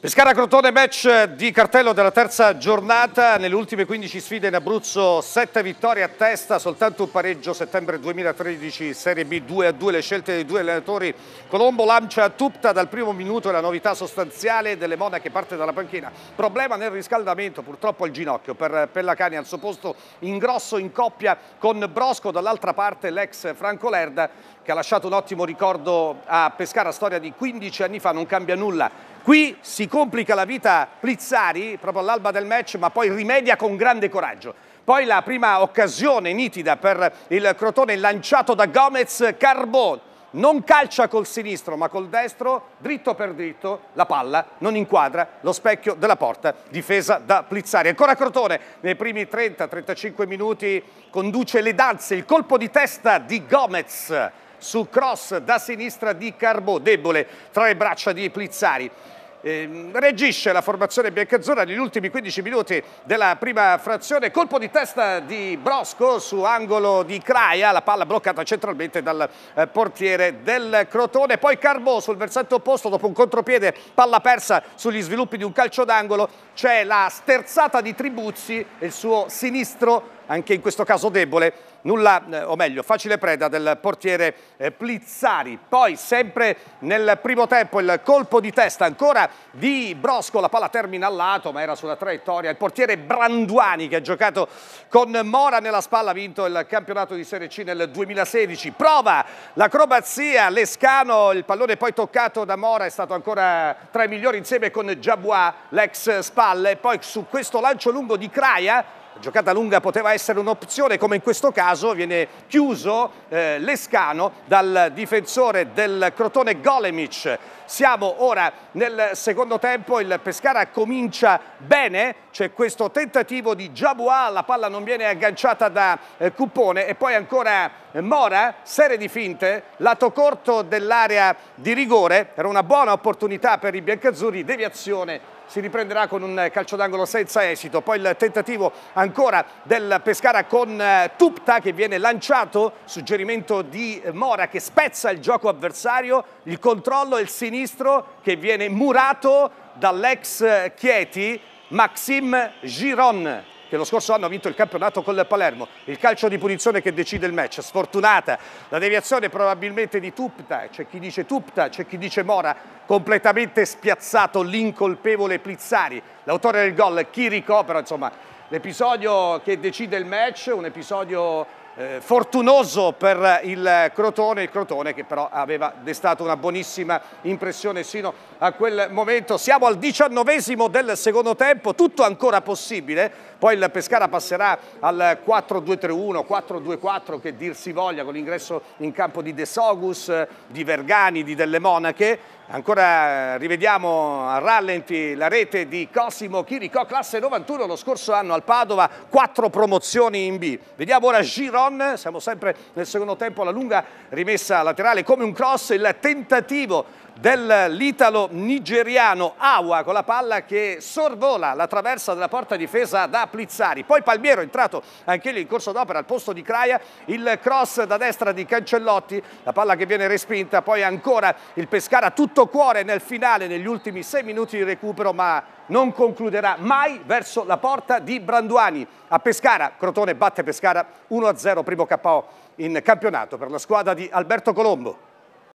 Pescara Crotone match di cartello della terza giornata, nelle ultime 15 sfide in Abruzzo 7 vittorie a testa, soltanto un pareggio settembre 2013 Serie B 2 a 2, le scelte dei due allenatori Colombo lancia tutta dal primo minuto la novità sostanziale delle monache parte dalla panchina, problema nel riscaldamento purtroppo al ginocchio per Pellacani al suo posto ingrosso in coppia con Brosco, dall'altra parte l'ex Franco Lerda che ha lasciato un ottimo ricordo a Pescara, storia di 15 anni fa, non cambia nulla Qui si complica la vita Plizzari proprio all'alba del match, ma poi rimedia con grande coraggio. Poi la prima occasione nitida per il Crotone lanciato da Gomez Carbon. Non calcia col sinistro ma col destro, dritto per dritto, la palla non inquadra lo specchio della porta, difesa da Plizzari. Ancora Crotone nei primi 30-35 minuti conduce le danze, il colpo di testa di Gomez su cross da sinistra di Carbò, debole tra le braccia di Plizzari. Ehm, regisce la formazione biancazzurra negli ultimi 15 minuti della prima frazione, colpo di testa di Brosco su angolo di Craia, la palla bloccata centralmente dal eh, portiere del Crotone, poi Carbò sul versante opposto dopo un contropiede, palla persa sugli sviluppi di un calcio d'angolo, c'è la sterzata di Tribuzzi, il suo sinistro anche in questo caso debole, nulla, eh, o meglio, facile preda del portiere eh, Plizzari. Poi sempre nel primo tempo il colpo di testa ancora di Brosco, la palla termina al lato ma era sulla traiettoria, il portiere Branduani che ha giocato con Mora nella spalla, ha vinto il campionato di Serie C nel 2016, prova l'acrobazia, Lescano, il pallone poi toccato da Mora è stato ancora tra i migliori insieme con Giabois, l'ex spalle, poi su questo lancio lungo di Craia giocata lunga poteva essere un'opzione, come in questo caso viene chiuso eh, Lescano dal difensore del Crotone Golemic. Siamo ora nel secondo tempo, il Pescara comincia bene, c'è questo tentativo di Jabua, la palla non viene agganciata da eh, Cuppone e poi ancora eh, Mora, serie di finte, lato corto dell'area di rigore, era una buona opportunità per i biancazzurri, deviazione si riprenderà con un calcio d'angolo senza esito. Poi il tentativo ancora del Pescara con eh, Tupta che viene lanciato, suggerimento di eh, Mora che spezza il gioco avversario, il controllo e il sinistro sinistro che viene murato dall'ex Chieti Maxime Giron che lo scorso anno ha vinto il campionato con il Palermo. Il calcio di punizione che decide il match, sfortunata. La deviazione probabilmente di Tupta, c'è chi dice Tupta, c'è chi dice Mora, completamente spiazzato l'incolpevole Plizzari, l'autore del gol, chi ricopre, insomma, l'episodio che decide il match, un episodio eh, fortunoso per il Crotone, il Crotone che però aveva destato una buonissima impressione sino a quel momento. Siamo al diciannovesimo del secondo tempo, tutto ancora possibile, poi il Pescara passerà al 4-2-3-1, 4-2-4 che dir si voglia con l'ingresso in campo di De Sogus, di Vergani, di Delle Monache, Ancora eh, rivediamo a rallenti la rete di Cosimo Chiricò, classe 91, lo scorso anno al Padova, quattro promozioni in B. Vediamo ora Giron, siamo sempre nel secondo tempo alla lunga rimessa laterale come un cross, il tentativo dell'italo nigeriano Awa con la palla che sorvola la traversa della porta difesa da Plizzari. Poi Palmiero è entrato anche lì in corso d'opera al posto di Craia, il cross da destra di Cancellotti, la palla che viene respinta, poi ancora il Pescara tutto tutto cuore nel finale, negli ultimi sei minuti di recupero, ma non concluderà mai verso la porta di Branduani. A Pescara, Crotone batte Pescara 1-0, primo KO in campionato per la squadra di Alberto Colombo.